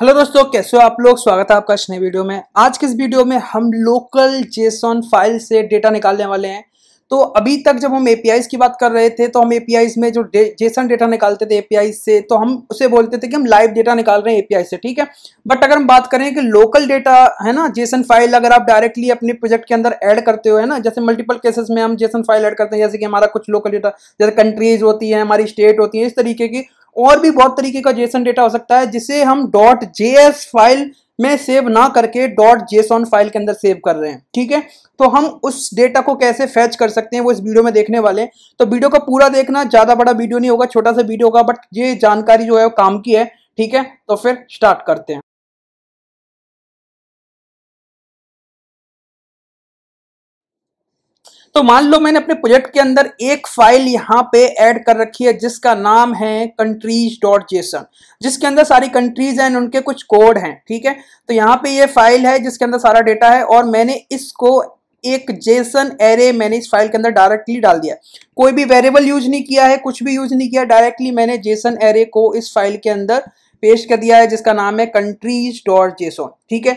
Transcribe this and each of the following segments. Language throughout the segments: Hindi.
हेलो दोस्तों कैसे हो आप लोग स्वागत है आपका नए वीडियो में आज के इस वीडियो में हम लोकल जेसन फाइल से डेटा निकालने वाले हैं तो अभी तक जब हम एपीआईस की बात कर रहे थे तो हम एपीआईस में जो जेसन डेटा निकालते थे एपीआई से तो हम उसे बोलते थे कि हम लाइव डेटा निकाल रहे हैं एपीआई से ठीक है बट अगर हम बात करें कि लोकल डेटा है ना जेसन फाइल अगर आप डायरेक्टली अपने प्रोजेक्ट के अंदर ऐड करते हो है ना जैसे मल्टीपल केसेस में हम जेसन फाइल ऐड करते हैं जैसे कि हमारा कुछ लोकल डेटा जैसे कंट्रीज होती है हमारी स्टेट होती है इस तरीके की और भी बहुत तरीके का जेसन डेटा हो सकता है जिसे हम डॉट जेएस फाइल में सेव ना करके डॉट जेसॉन फाइल के अंदर सेव कर रहे हैं ठीक है तो हम उस डेटा को कैसे फैच कर सकते हैं वो इस वीडियो में देखने वाले हैं तो वीडियो का पूरा देखना ज़्यादा बड़ा वीडियो नहीं होगा छोटा सा वीडियो होगा बट ये जानकारी जो है वो काम की है ठीक है तो फिर स्टार्ट करते हैं तो मान लो मैंने अपने प्रोजेक्ट के अंदर एक फाइल यहाँ पे ऐड कर रखी है जिसका नाम है कंट्रीज डॉट जेसन जिसके अंदर सारी कंट्रीज एंड उनके कुछ कोड हैं ठीक है तो यहाँ पे ये फाइल है जिसके अंदर सारा डेटा है और मैंने इसको एक जेसन एरे मैंने इस फाइल के अंदर डायरेक्टली डाल दिया कोई भी वेरिएबल यूज नहीं किया है कुछ भी यूज नहीं किया डायरेक्टली मैंने जेसन एरे को इस फाइल के अंदर पेश कर दिया है जिसका नाम है कंट्रीज डॉट जेसोन ठीक है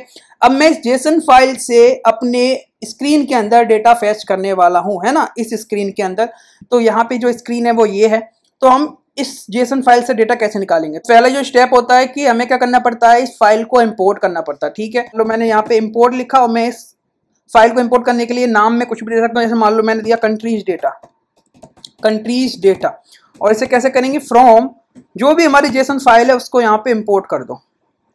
अब मैं इस जेसन फाइल से अपने स्क्रीन के अंदर डेटा फेच करने वाला हूँ है ना इस स्क्रीन के अंदर तो यहाँ पे जो स्क्रीन है वो ये है तो हम इस जेसन फाइल से डेटा कैसे निकालेंगे तो पहला जो स्टेप होता है कि हमें क्या करना पड़ता है इस फाइल को इम्पोर्ट करना पड़ता है ठीक है तो मैंने यहाँ पे इम्पोर्ट लिखा और मैं इस फाइल को इम्पोर्ट करने के लिए नाम में कुछ भी दे सकता हूँ जैसे मान लो मैंने दिया कंट्रीज डेटा कंट्रीज डेटा और इसे कैसे करेंगे फ्रॉम जो भी हमारी जेसन फाइल है उसको यहाँ पे इंपोर्ट कर दो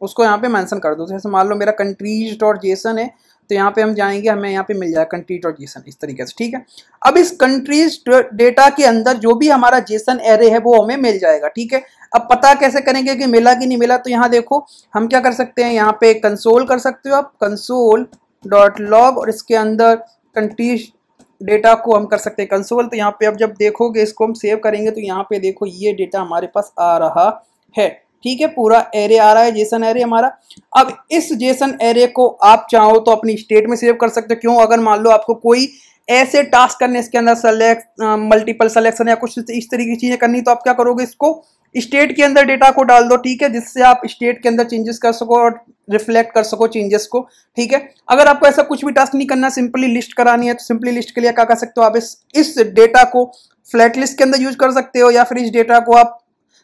उसको यहाँ पे मेंशन कर दो जैसे मान लो मेरा कंट्रीज डॉट जेसन है तो यहाँ पे हम जाएंगे हमें यहाँ पे मिल जाएगा कंट्री डॉट जेसन इस तरीके से ठीक है अब इस कंट्रीज डेटा के अंदर जो भी हमारा जेसन एरे है वो हमें मिल जाएगा ठीक है अब पता कैसे करेंगे कि मिला कि नहीं मिला तो यहाँ देखो हम क्या कर सकते हैं यहाँ पे कंसोल कर सकते हो आप कंसोल डॉट लॉग और इसके अंदर कंट्रीज डेटा को हम कर सकते हैं कंसोल तो यहाँ पे अब जब देखोगे इसको हम सेव करेंगे तो यहाँ पे देखो ये डेटा हमारे पास आ रहा है ठीक है पूरा एरे आ रहा है जेसन एरे हमारा अब इस जेसन एरे को आप चाहो तो अपनी स्टेट में सेव कर सकते हो क्यों अगर मान लो आपको कोई ऐसे टास्क करने इसके अंदर सेलेक्ट मल्टीपल सेलेक्शन या कुछ इस तरीके की चीज़ें करनी तो आप क्या करोगे इसको स्टेट के अंदर डेटा को डाल दो ठीक है जिससे आप स्टेट के अंदर चेंजेस कर सको और रिफ्लेक्ट कर सको चेंजेस को ठीक है अगर आपको ऐसा कुछ भी टास्क नहीं करना सिंपली लिस्ट करानी है तो सिंपली लिस्ट के लिए क्या कर सकते हो आप इस इस डेटा को फ्लैट लिस्ट के अंदर यूज कर सकते हो या फिर इस डेटा को आप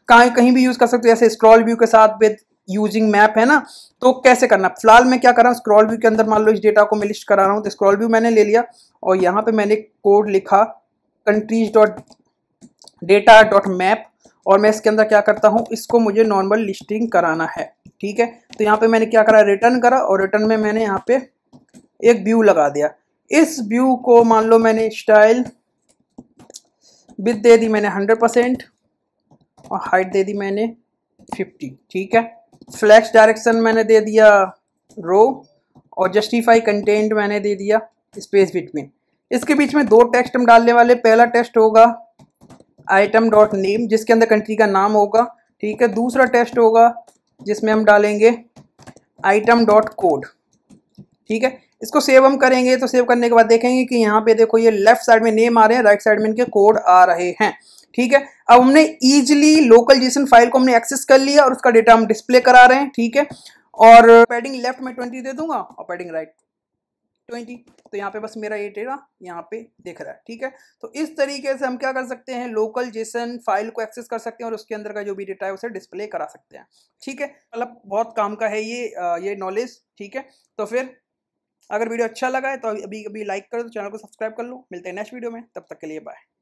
कहा कहीं भी यूज कर सकते हो जैसे स्क्रॉल व्यू के साथ विद यूजिंग मैप है ना तो कैसे करना फिलहाल मैं क्या कर रहा हूँ स्क्रॉल व्यू के अंदर मान लो इस डेटा को मैं लिस्ट करा रहा हूँ तो स्क्रॉल व्यू मैंने ले लिया और यहाँ पे मैंने कोड लिखा countries dot data dot map और मैं इसके अंदर क्या करता हूँ इसको मुझे नॉर्मल लिस्टिंग कराना है ठीक है तो यहाँ पे मैंने क्या करा रिटर्न करा और रिटर्न में मैंने यहाँ पे एक व्यू लगा दिया इस व्यू को मान लो मैंने स्टाइल विद दे दी मैंने हंड्रेड परसेंट और हाइट दे दी मैंने फिफ्टी ठीक है फ्लैक्स डायरेक्शन मैंने दे दिया रो और जस्टिफाई कंटेंट मैंने दे दिया स्पेस बिटवीन इसके बीच में दो टेक्स्ट हम डालने वाले पहला टेस्ट होगा आइटम डॉट नेम जिसके अंदर कंट्री का नाम होगा ठीक है दूसरा टेस्ट होगा जिसमें हम डालेंगे आइटम डॉट कोड ठीक है इसको सेव हम करेंगे तो सेव करने के बाद देखेंगे कि यहाँ पे देखो ये लेफ्ट साइड में नेम आ रहे हैं राइट साइड में इनके कोड आ रहे हैं ठीक है अब हमने ईजिली लोकल जीसन फाइल को हमने एक्सेस कर लिया और उसका डेटा हम डिस्प्ले करा रहे हैं ठीक है और पैडिंग लेफ्ट में ट्वेंटी दे दूंगा और पैडिंग राइट ट्वेंटी तो यहाँ पे बस मेरा ये डेटा यहाँ पे देख रहा है ठीक है तो इस तरीके से हम क्या कर सकते हैं लोकल जेसन फाइल को एक्सेस कर सकते हैं और उसके अंदर का जो भी डेटा है उसे डिस्प्ले करा सकते हैं ठीक है मतलब बहुत काम का है ये ये नॉलेज ठीक है तो फिर अगर वीडियो अच्छा लगा है तो अभी अभी लाइक करो तो चैनल को सब्सक्राइब कर लो मिलते हैं नेक्स्ट वीडियो में तब तक के लिए बाय